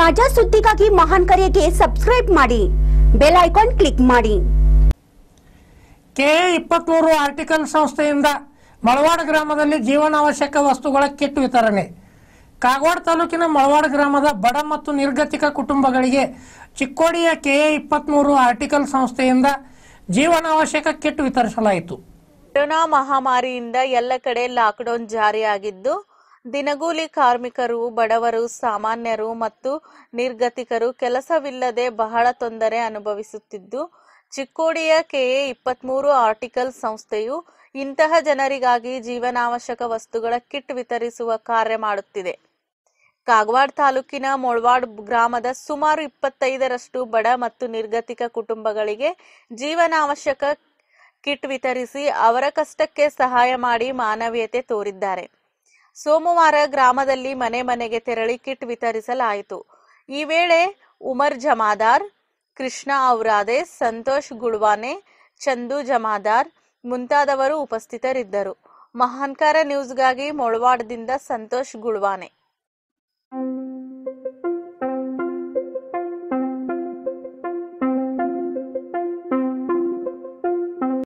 ತಾಜಾ ಸುದ್ದಿಗಾಗಿ ಮಹಾನ್ ಕರೆಗೆ ಸಬ್ಸ್ಕ್ರೈಬ್ ಮಾಡಿ ಬೆಲ್ ಐಕಾನ್ ಕ್ಲಿಕ್ ಮಾಡಿ ಕೆ ಇಪ್ಪತ್ಮೂರು ಆರ್ಟಿಕಲ್ ಸಂಸ್ಥೆಯಿಂದ ಮಳವಾಡ ಗ್ರಾಮದಲ್ಲಿ ಜೀವನಾವಶ್ಯಕ ವಸ್ತುಗಳ ಕಿಟ್ ವಿತರಣೆ ಕಾಗವಾಡ ತಾಲೂಕಿನ ಮಳವಾಡ ಗ್ರಾಮದ ಬಡ ಮತ್ತು ನಿರ್ಗತಿಕ ಕುಟುಂಬಗಳಿಗೆ ಚಿಕ್ಕೋಡಿಯ ಕೆಎ ಇಪ್ಪತ್ತ್ಮೂರು ಆರ್ಟಿಕಲ್ ಸಂಸ್ಥೆಯಿಂದ ಜೀವನಾವಶ್ಯಕ ಕಿಟ್ ವಿತರಿಸಲಾಯಿತು ಕೊರೋನಾ ಮಹಾಮಾರಿಯಿಂದ ಎಲ್ಲ ಕಡೆ ಲಾಕ್ಡೌನ್ ಜಾರಿಯಾಗಿದ್ದು ದಿನಗೂಲಿ ಕಾರ್ಮಿಕರು ಬಡವರು ಸಾಮಾನ್ಯರು ಮತ್ತು ನಿರ್ಗತಿಕರು ಕೆಲಸವಿಲ್ಲದೆ ಬಹಳ ತೊಂದರೆ ಅನುಭವಿಸುತ್ತಿದ್ದು ಚಿಕ್ಕೋಡಿಯ ಕೆಎ ಇಪ್ಪತ್ಮೂರು ಆರ್ಟಿಕಲ್ ಸಂಸ್ಥೆಯು ಇಂತಹ ಜನರಿಗಾಗಿ ಜೀವನಾವಶ್ಯಕ ವಸ್ತುಗಳ ಕಿಟ್ ವಿತರಿಸುವ ಕಾರ್ಯ ಮಾಡುತ್ತಿದೆ ಕಾಗವಾಡ ತಾಲೂಕಿನ ಮೊಳ್ವಾಡ್ ಗ್ರಾಮದ ಸುಮಾರು ಇಪ್ಪತ್ತೈದರಷ್ಟು ಬಡ ಮತ್ತು ನಿರ್ಗತಿಕ ಕುಟುಂಬಗಳಿಗೆ ಜೀವನಾವಶ್ಯಕ ಕಿಟ್ ವಿತರಿಸಿ ಅವರ ಕಷ್ಟಕ್ಕೆ ಸಹಾಯ ಮಾಡಿ ಮಾನವೀಯತೆ ತೋರಿದ್ದಾರೆ ಸೋಮವಾರ ಗ್ರಾಮದಲ್ಲಿ ಮನೆ ಮನೆಗೆ ತೆರಳಿ ಕಿಟ್ ವಿತರಿಸಲಾಯಿತು ಈ ವೇಳೆ ಉಮರ್ ಜಮಾದಾರ್ ಕೃಷ್ಣ ಔರಾದೆ ಸಂತೋಷ್ ಗುಳ್ವಾನೆ ಚಂದು ಜಮಾದಾರ್ ಮುಂತಾದವರು ಉಪಸ್ಥಿತರಿದ್ದರು ಮಹಾನ್ಕಾರ ನ್ಯೂಸ್ಗಾಗಿ ಮೊಳವಾಡದಿಂದ ಸಂತೋಷ್ ಗುಡ್ವಾನೆ